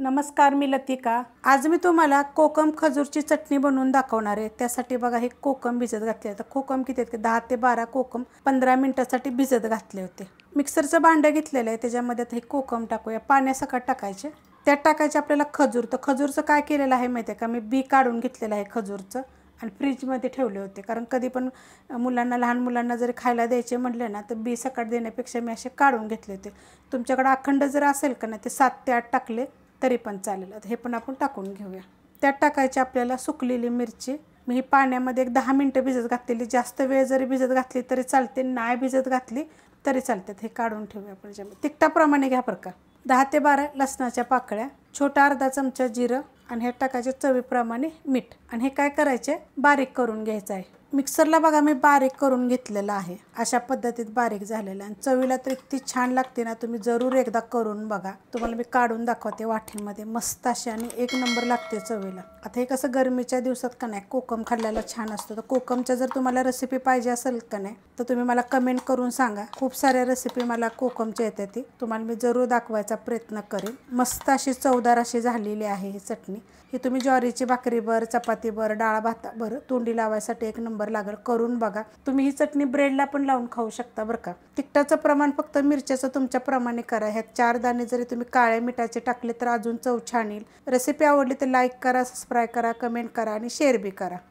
नमस्कार मी लतिका आज मी तुम्हाला कोकम खजूरची चटणी बनवून दाखवणार आहे त्यासाठी बघा हे कोकम भिजत घातले होते कोकम किती आहेत दहा ते बारा कोकम पंधरा मिनिटासाठी भिजत घातले होते मिक्सरचं भांडं घेतलेलं आहे त्याच्यामध्ये हे कोकम टाकूया पाण्यासकट टाकायचे त्यात टाकायचे आपल्याला खजूर तर खजूरचं काय केलेलं आहे माहिती आहे का मी बी काढून घेतलेलं आहे खजूरचं आणि फ्रीजमध्ये ठेवले होते कारण कधी पण मुलांना लहान मुलांना जरी खायला द्यायचे म्हणले ना तर बी सकाळ देण्यापेक्षा मी असे काढून घेतले होते तुमच्याकडे अखंड जर असेल का नाही ते सात ते आठ टाकले तरी पण चालेल हे पण आपण टाकून घेऊया त्यात टाकायची आपल्याला सुकलेली मिरची मी ही पाण्यामध्ये एक दहा मिनटं भिजत घातलेली जास्त वेळ जरी भिजत घातली तरी चालते नाही भिजत घातली तरी चालतात हे काढून ठेवूया आपण ज्यामध्ये तिखटाप्रमाणे घ्या प्रकार दहा ते बारा लसणाच्या पाकळ्या छोटा अर्धा चमचा जिरं आणि हे टाकायचे चवीप्रमाणे मीठ आणि हे काय करायचे बारीक करून घ्यायचं आहे मिक्सरला बघा मी बारीक करून घेतलेलं आहे अशा पद्धतीत बारीक झालेलं आणि चवीला तर इतकी छान लागते ना तुम्ही जरूर एकदा करून बघा तुम्हाला मी काढून दाखवते वाठीमध्ये मस्त अशी आणि एक नंबर लागते चवीला आता हे कसं गरमीच्या दिवसात का नाही कोकम खाल्ल्याला छान असतो तर कोकमच्या जर तुम्हाला रेसिपी पाहिजे असेल का नाही तर तुम्ही मला कमेंट करून सांगा खूप साऱ्या रेसिपी मला कोकमच्या येते ती तुम्हाला मी जरूर दाखवायचा प्रयत्न करेन मस्त अशी चवदार अशी झालेली आहे ही चटणी ही तुम्ही ज्वारीची भाकरीवर चपातीवर डाळ भातावर तोंडी लावायसाठी एक नंबर लागल लागेल करून बघा तुम्ही ही चटणी ब्रेडला पण लावून खाऊ शकता बरं का तिखटाचं प्रमाण फक्त मिरच्याचं तुमच्या प्रमाणे करा ह्यात चार दाणे जरी तुम्ही काळ्या मिठाचे टाकले तर अजून चव छान येईल रेसिपी आवडली तर लाईक करा सबस्क्राईब करा कमेंट करा आणि शेअर बी करा